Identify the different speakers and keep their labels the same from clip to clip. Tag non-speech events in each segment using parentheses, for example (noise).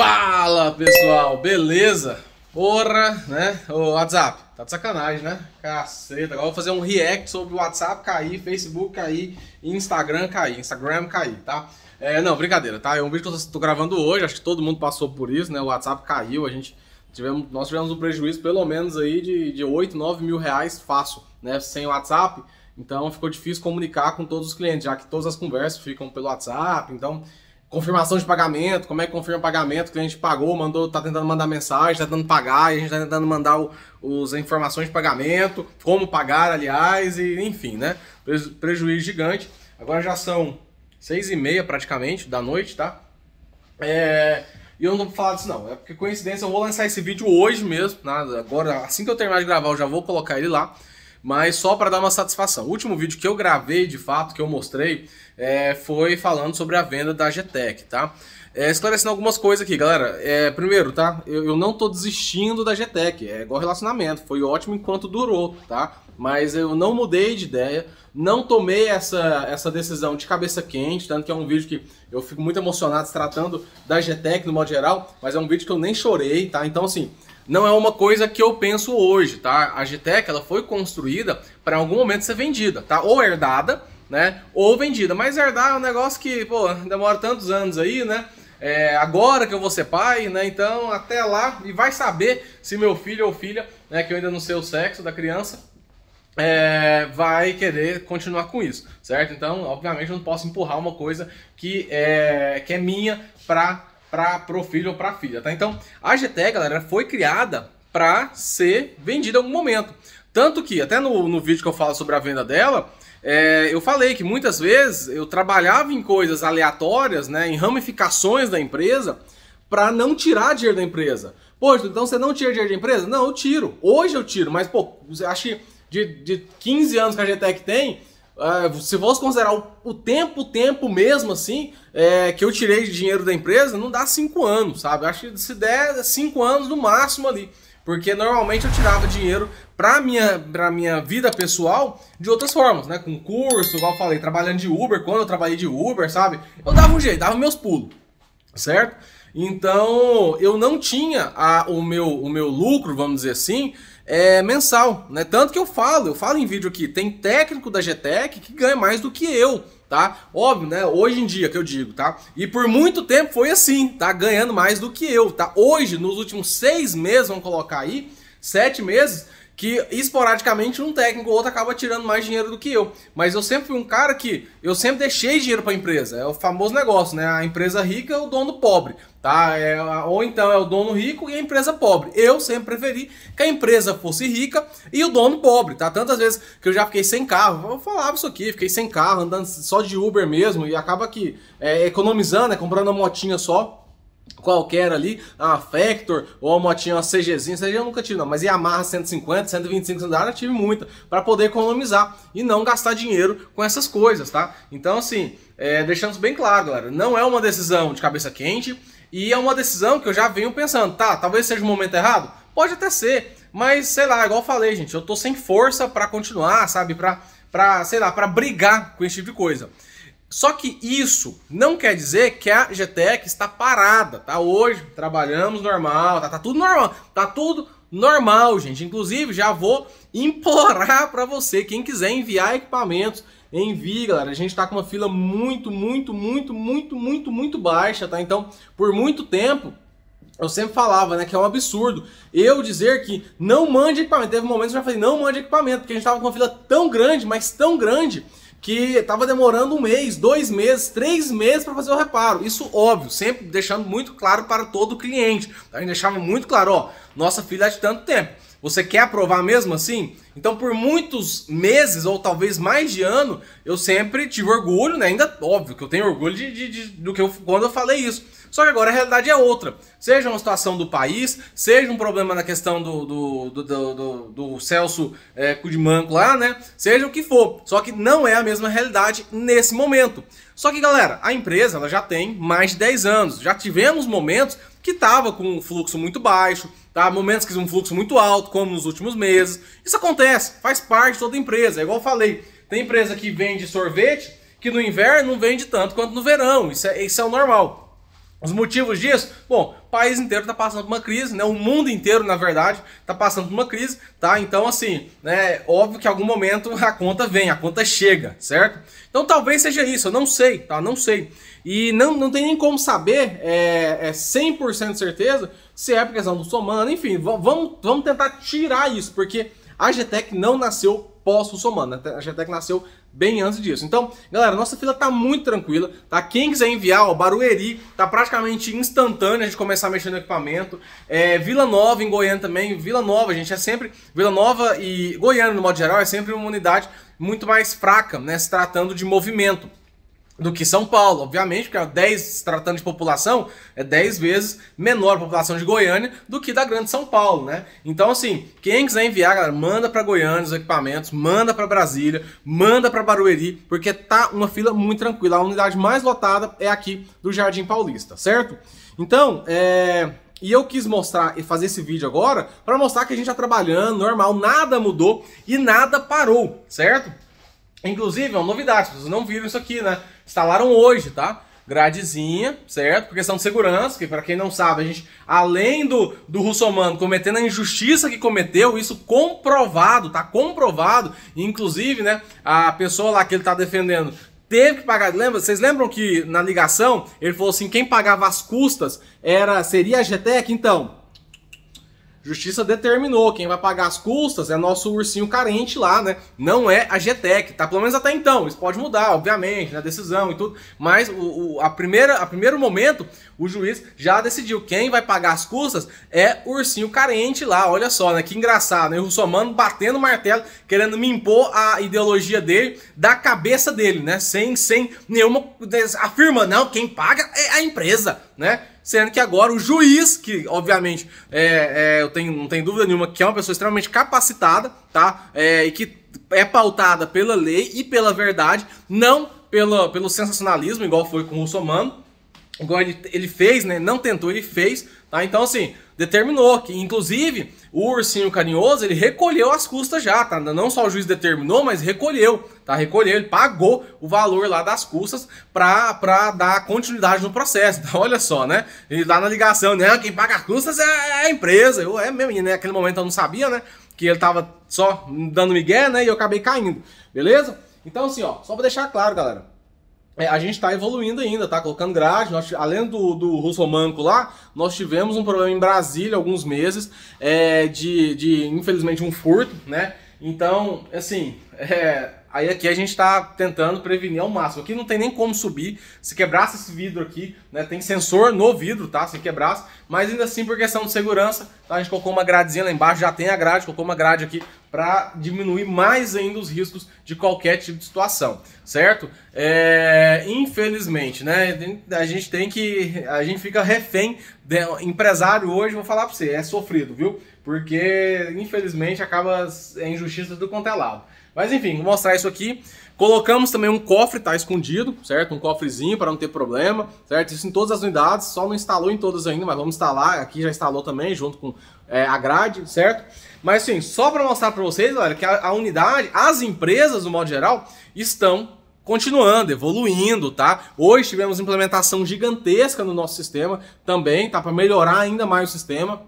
Speaker 1: Fala pessoal, beleza? Porra, né? O WhatsApp, tá de sacanagem, né? Caceta, agora vou fazer um react sobre o WhatsApp cair, Facebook cair, Instagram cair, Instagram cair, tá? É, não, brincadeira, tá? É um vídeo que eu tô gravando hoje, acho que todo mundo passou por isso, né? O WhatsApp caiu, a gente tivemos, nós tivemos um prejuízo pelo menos aí de, de 8, 9 mil reais fácil, né? Sem o WhatsApp, então ficou difícil comunicar com todos os clientes, já que todas as conversas ficam pelo WhatsApp, então confirmação de pagamento, como é que confirma o pagamento, que a gente pagou, mandou, tá tentando mandar mensagem, tá tentando pagar, e a gente tá tentando mandar o, os informações de pagamento, como pagar, aliás, e enfim, né? Prejuízo gigante. Agora já são seis e meia praticamente da noite, tá? É, e eu não vou falar disso não, é porque coincidência eu vou lançar esse vídeo hoje mesmo, né? agora assim que eu terminar de gravar eu já vou colocar ele lá mas só para dar uma satisfação. O último vídeo que eu gravei, de fato, que eu mostrei, é, foi falando sobre a venda da GTEC, tá? É, esclarecendo algumas coisas aqui, galera. É, primeiro, tá? Eu, eu, não tô desistindo da GTEC, é igual relacionamento, foi ótimo enquanto durou, tá? Mas eu não mudei de ideia, não tomei essa, essa decisão de cabeça quente, tanto que é um vídeo que eu fico muito emocionado se tratando da GTEC no modo geral, mas é um vídeo que eu nem chorei, tá? Então, assim, não é uma coisa que eu penso hoje, tá? A GTEC ela foi construída para algum momento ser vendida, tá? Ou herdada, né? Ou vendida. Mas herdar é um negócio que, pô, demora tantos anos aí, né? É, agora que eu vou ser pai, né? Então, até lá, e vai saber se meu filho ou filha, né, que eu ainda não sei o sexo da criança, é, vai querer continuar com isso, certo? Então, obviamente, eu não posso empurrar uma coisa que é, que é minha para para o filho ou para a filha, tá? Então, a GTE, galera, foi criada para ser vendida em algum momento. Tanto que, até no, no vídeo que eu falo sobre a venda dela, é, eu falei que muitas vezes eu trabalhava em coisas aleatórias, né, em ramificações da empresa, para não tirar dinheiro da empresa. Poxa, então você não tira dinheiro da empresa? Não, eu tiro. Hoje eu tiro, mas pô, acho que de, de 15 anos que a GTEC tem, ah, se fosse considerar o, o, tempo, tempo mesmo, assim, é, que eu tirei de dinheiro da empresa, não dá cinco anos, sabe? acho que se der é cinco anos no máximo ali. Porque normalmente eu tirava dinheiro para minha, pra minha vida pessoal de outras formas, né? Com curso, igual eu falei, trabalhando de Uber, quando eu trabalhei de Uber, sabe? Eu dava um jeito, dava meus pulos, certo? Então eu não tinha a, o, meu, o meu lucro, vamos dizer assim, é, mensal, né? Tanto que eu falo, eu falo em vídeo aqui, tem técnico da GTEC que ganha mais do que eu, tá? Óbvio, né? Hoje em dia que eu digo, tá? E por muito tempo foi assim, tá? Ganhando mais do que eu, tá? Hoje, nos últimos seis meses, vamos colocar aí, sete meses, que esporadicamente um técnico ou outro acaba tirando mais dinheiro do que eu. Mas eu sempre fui um cara que eu sempre deixei dinheiro para a empresa. É o famoso negócio, né? A empresa rica, o dono pobre. Tá? É, ou então é o dono rico e a empresa pobre. Eu sempre preferi que a empresa fosse rica e o dono pobre, tá? Tantas vezes que eu já fiquei sem carro, eu falava isso aqui, fiquei sem carro, andando só de Uber mesmo, e acaba que é, economizando, é, comprando uma motinha só, qualquer ali, a Factor ou a motinha, uma CGzinha, CG eu nunca tive não, mas Yamaha 150, 125 cilindrada eu tive muita, para poder economizar e não gastar dinheiro com essas coisas, tá? Então assim, é, deixando bem claro, galera, não é uma decisão de cabeça quente, e é uma decisão que eu já venho pensando, tá, talvez seja o momento errado? Pode até ser, mas sei lá, igual eu falei, gente, eu tô sem força para continuar, sabe, pra, pra, sei lá, pra brigar com esse tipo de coisa. Só que isso não quer dizer que a GTEC está parada, tá? Hoje trabalhamos normal, tá, tá tudo normal, tá tudo normal, gente. Inclusive, já vou implorar (laughs) para você, quem quiser enviar equipamentos Envie, galera. A gente tá com uma fila muito, muito, muito, muito, muito, muito baixa, tá? Então, por muito tempo, eu sempre falava, né, que é um absurdo eu dizer que não mande equipamento. Teve momentos que eu já falei, não mande equipamento, porque a gente tava com uma fila tão grande, mas tão grande, que tava demorando um mês, dois meses, três meses para fazer o reparo. Isso óbvio, sempre deixando muito claro para todo cliente. A gente deixava muito claro, ó, nossa fila é de tanto tempo. Você quer aprovar mesmo assim? Então, por muitos meses, ou talvez mais de ano, eu sempre tive orgulho, né? Ainda, óbvio, que eu tenho orgulho de, de, de do que eu, quando eu falei isso. Só que agora a realidade é outra. Seja uma situação do país, seja um problema na questão do, do, do, do, do Celso é, Cudimanco lá, né? Seja o que for. Só que não é a mesma realidade nesse momento. Só que, galera, a empresa ela já tem mais de 10 anos. Já tivemos momentos que estava com um fluxo muito baixo, Tá? Momentos que um fluxo muito alto, como nos últimos meses. Isso acontece, faz parte de toda empresa. É igual eu falei, tem empresa que vende sorvete que no inverno não vende tanto quanto no verão. Isso é, isso é o normal. Os motivos disso? Bom, o país inteiro está passando por uma crise, né? O mundo inteiro, na verdade, está passando por uma crise, tá? Então, assim, né? Óbvio que em algum momento (laughs) a conta vem, a conta chega, certo? Então, talvez seja isso, eu não sei, tá? Não sei. E não, não tem nem como saber, é, é 100% certeza, se é por questão do muçulmanos, enfim, vamos, vamos tentar tirar isso, porque a GTEC não nasceu pós-muçulmana, né? a GTEC nasceu bem antes disso. Então, galera, nossa fila tá muito tranquila, tá? Quem quiser enviar, ó Barueri tá praticamente instantâneo a gente começar mexendo no equipamento. É, Vila Nova em Goiânia também, Vila Nova, gente, é sempre... Vila Nova e Goiânia, no modo geral, é sempre uma unidade muito mais fraca, né? Se tratando de movimento do que São Paulo, obviamente, porque é 10, se tratando de população, é 10 vezes menor a população de Goiânia do que da grande São Paulo, né? Então, assim, quem quiser enviar, galera, manda para Goiânia os equipamentos, manda para Brasília, manda para Barueri, porque tá uma fila muito tranquila. A unidade mais lotada é aqui do Jardim Paulista, certo? Então, é... E eu quis mostrar e fazer esse vídeo agora para mostrar que a gente tá trabalhando normal, nada mudou e nada parou, certo? Inclusive, é uma novidade, vocês não viram isso aqui, né? Instalaram hoje, tá? gradezinha, certo? Por questão de segurança, que para quem não sabe, a gente, além do, do russomano cometendo a injustiça que cometeu, isso comprovado, tá comprovado, inclusive, né, a pessoa lá que ele tá defendendo teve que pagar, lembra? Vocês lembram que na ligação ele falou assim, quem pagava as custas era seria a GTEC? Então, Justiça determinou, quem vai pagar as custas é nosso ursinho carente lá, né? Não é a GTEC, tá? Pelo menos até então. Isso pode mudar, obviamente, na né? decisão e tudo. Mas o, o, a primeira, a primeiro momento, o juiz já decidiu. Quem vai pagar as custas é o ursinho carente lá. Olha só, né? Que engraçado, né? O Russomano batendo martelo, querendo me impor a ideologia dele da cabeça dele, né? Sem, sem nenhuma. Afirma, não, quem paga é a empresa, né? sendo que agora o juiz, que obviamente é, é, eu tenho, não tenho dúvida nenhuma que é uma pessoa extremamente capacitada, tá? É, e que é pautada pela lei e pela verdade, não pela, pelo sensacionalismo, igual foi com o Russomano, igual ele, ele fez, né? Não tentou, ele fez. Tá? Então, assim, determinou que, inclusive, o ursinho carinhoso, ele recolheu as custas já, tá? Não só o juiz determinou, mas recolheu, tá? Recolheu, ele pagou o valor lá das custas pra, pra dar continuidade no processo. (laughs) Então, olha só, né? Ele dá tá na ligação, né? Quem paga as custas é a empresa. Eu, é mesmo, e né? naquele momento eu não sabia, né? Que ele tava só dando migué, né? E eu acabei caindo, beleza? Então, assim, ó, só pra deixar claro, galera. É, a gente está evoluindo ainda, tá? Colocando grade. Nós, além do, do Russo Manco lá, nós tivemos um problema em Brasília alguns meses é, de, de, infelizmente, um furto, né? Então, assim, é, aí aqui a gente está tentando prevenir ao máximo. Aqui não tem nem como subir. Se quebrasse esse vidro aqui, né, tem sensor no vidro, tá? Se quebrasse, mas ainda assim por questão de segurança, tá? a gente colocou uma gradezinha lá embaixo, já tem a grade, colocou uma grade aqui para diminuir mais ainda os riscos de qualquer tipo de situação, certo? É, infelizmente, né? A gente tem que, a gente fica refém. De, empresário hoje, vou falar para você, é sofrido, viu? Porque infelizmente acaba é injustiça do quanto é lado. Mas enfim, vou mostrar isso aqui. Colocamos também um cofre, tá escondido, certo? Um cofrezinho para não ter problema, certo? Isso em todas as unidades, só não instalou em todas ainda, mas vamos instalar. Aqui já instalou também, junto com é, a grade, certo? Mas sim, só para mostrar para vocês, galera, que a, a unidade, as empresas, no modo geral, estão continuando, evoluindo, tá? Hoje tivemos implementação gigantesca no nosso sistema também, tá? Para melhorar ainda mais o sistema.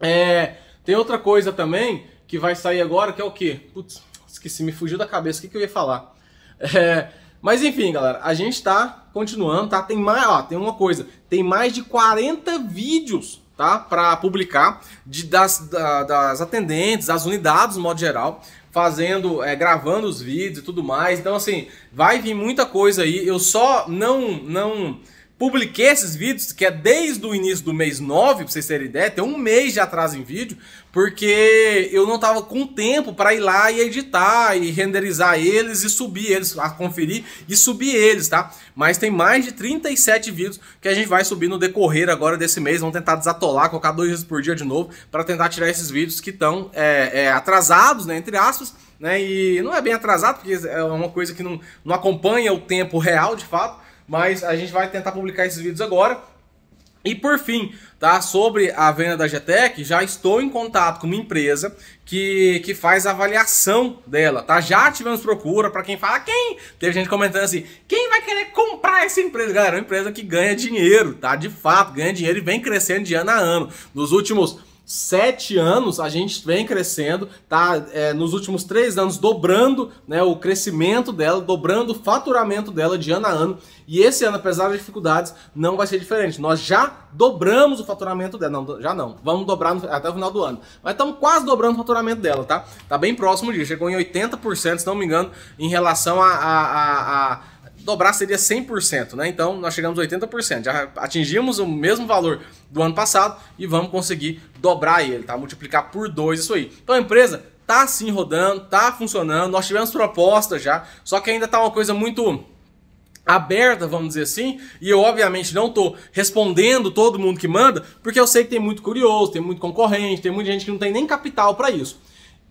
Speaker 1: É, tem outra coisa também que vai sair agora, que é o quê? Putz, esqueci, me fugiu da cabeça o que, que eu ia falar. É, mas enfim, galera, a gente tá continuando, tá? Tem mais, ó, tem uma coisa, tem mais de 40 vídeos, tá? Para publicar de, das, da, das atendentes, das unidades, no modo geral, fazendo, é, gravando os vídeos e tudo mais. Então, assim, vai vir muita coisa aí. Eu só não, não Publiquei esses vídeos, que é desde o início do mês 9, pra vocês terem ideia, tem um mês de atraso em vídeo, porque eu não tava com tempo para ir lá e editar e renderizar eles e subir eles, a conferir e subir eles, tá? Mas tem mais de 37 vídeos que a gente vai subir no decorrer agora desse mês, vamos tentar desatolar, colocar dois vezes por dia de novo, para tentar tirar esses vídeos que estão é, é, atrasados, né, entre aspas, né, e não é bem atrasado, porque é uma coisa que não, não acompanha o tempo real, de fato, mas a gente vai tentar publicar esses vídeos agora. E por fim, tá? Sobre a venda da Getec, já estou em contato com uma empresa que, que faz avaliação dela, tá? Já tivemos procura para quem fala, quem? Teve gente comentando assim, quem vai querer comprar essa empresa? Galera, é uma empresa que ganha dinheiro, tá? De fato, ganha dinheiro e vem crescendo de ano a ano. Nos últimos sete anos a gente vem crescendo, tá? É, nos últimos três anos dobrando né, o crescimento dela, dobrando o faturamento dela de ano a ano. E esse ano, apesar das dificuldades, não vai ser diferente. Nós já dobramos o faturamento dela. Não, já não. Vamos dobrar no, até o final do ano. Mas estamos quase dobrando o faturamento dela, tá? Tá bem próximo disso. Chegou em 80%, se não me engano, em relação a, a, a, a dobrar seria 100%, né? Então nós chegamos a 80%, já atingimos o mesmo valor do ano passado e vamos conseguir dobrar ele, tá? Multiplicar por 2 isso aí. Então a empresa tá sim rodando, tá funcionando, nós tivemos proposta já, só que ainda tá uma coisa muito aberta, vamos dizer assim, e eu obviamente não tô respondendo todo mundo que manda, porque eu sei que tem muito curioso, tem muito concorrente, tem muita gente que não tem nem capital para isso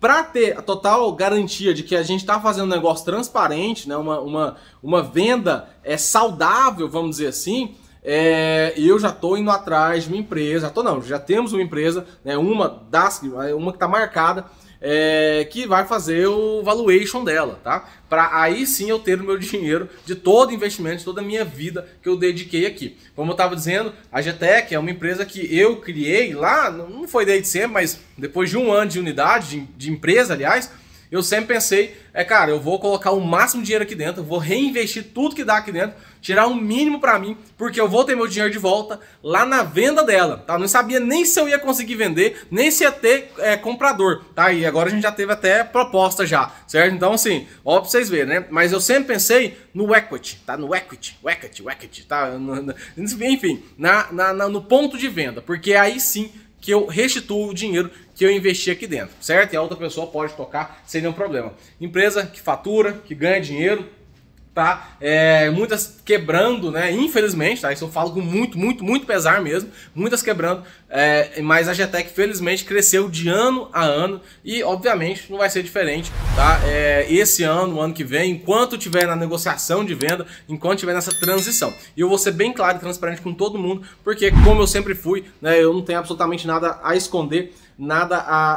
Speaker 1: para ter a total garantia de que a gente está fazendo um negócio transparente, né, uma, uma, uma venda é, saudável, vamos dizer assim, é, eu já estou indo atrás de uma empresa, já tô não, já temos uma empresa, né, uma das, uma que está marcada é, que vai fazer o valuation dela, tá? Para aí sim eu ter o meu (laughs) dinheiro de todo investimento, de toda a minha vida que eu dediquei aqui. Como eu estava dizendo, a GTEC é uma empresa que eu criei lá, não foi desde sempre, mas depois de um ano de unidade, de, de empresa, aliás, eu sempre pensei, é cara, eu vou colocar o máximo de dinheiro aqui dentro, vou reinvestir tudo que dá aqui dentro, tirar um mínimo para mim, porque eu vou ter meu dinheiro de volta lá na venda dela, tá? não sabia nem se eu ia conseguir vender, nem se ia ter é, comprador, tá? E agora a gente já teve até proposta já, certo? Então, assim, ó pra vocês verem, né? Mas eu sempre pensei no equity, tá? No equity, equity, equity, tá? Enfim, na, na, na no ponto de venda, porque aí sim que eu restituo o dinheiro que eu investi aqui dentro, certo? E a outra pessoa pode tocar sem nenhum problema. Empresa que fatura, que ganha dinheiro, tá? É, muitas quebrando, né? Infelizmente, tá? Isso eu falo com muito, muito, muito pesar mesmo. Muitas quebrando, é, mas a GTEC, felizmente cresceu de ano a ano e obviamente não vai ser diferente, tá? É, esse ano, o ano que vem, enquanto tiver na negociação de venda, enquanto tiver nessa transição. E eu vou ser bem claro e transparente com todo mundo, porque como eu sempre fui, né? Eu não tenho absolutamente nada a esconder nada a,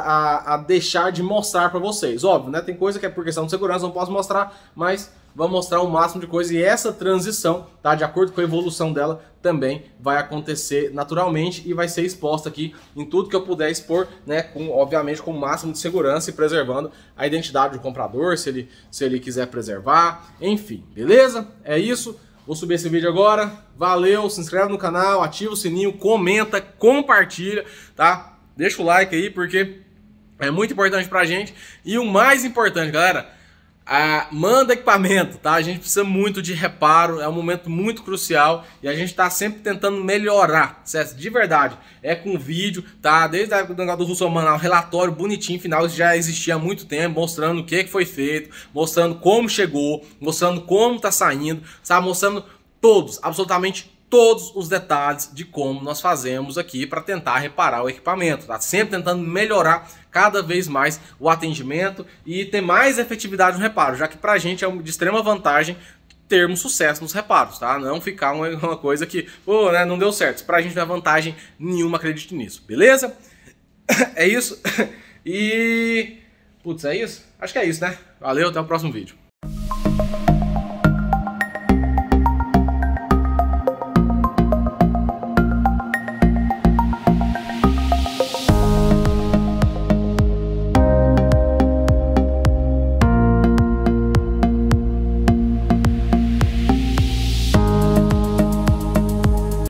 Speaker 1: a, a, deixar de mostrar para vocês. Óbvio, né? Tem coisa que é por questão de segurança, não posso mostrar, mas vai mostrar o máximo de coisa e essa transição, tá? De acordo com a evolução dela, também vai acontecer naturalmente e vai ser exposta aqui em tudo que eu puder expor, né? Com, obviamente com o máximo de segurança e preservando a identidade do comprador, se ele, se ele quiser preservar, enfim, beleza? É isso. Vou subir esse vídeo agora. Valeu, se inscreve no canal, ativa o sininho, comenta, compartilha, tá? Deixa o like aí porque é muito importante pra gente. E o mais importante, galera, manda equipamento, tá? A gente precisa muito de reparo, é um momento muito crucial e a gente está sempre tentando melhorar, certo? De verdade, é com vídeo, tá? Desde a época do negócio do Russo Manal, relatório bonitinho, final já existia há muito tempo, mostrando o que, que foi feito, mostrando como chegou, mostrando como tá saindo, sabe? Mostrando todos, absolutamente todos os detalhes de como nós fazemos aqui para tentar reparar o equipamento, tá? Sempre tentando melhorar cada vez mais o atendimento e ter mais efetividade no reparo, já que para a gente é de extrema vantagem termos sucesso nos reparos, tá? Não ficar uma, (laughs) coisa que, pô, né, não deu certo. Para a gente não é vantagem nenhuma, acredite nisso, beleza? (coughs) É isso. (coughs) E. Putz, é isso? Acho que é isso, né? Valeu, até o próximo vídeo.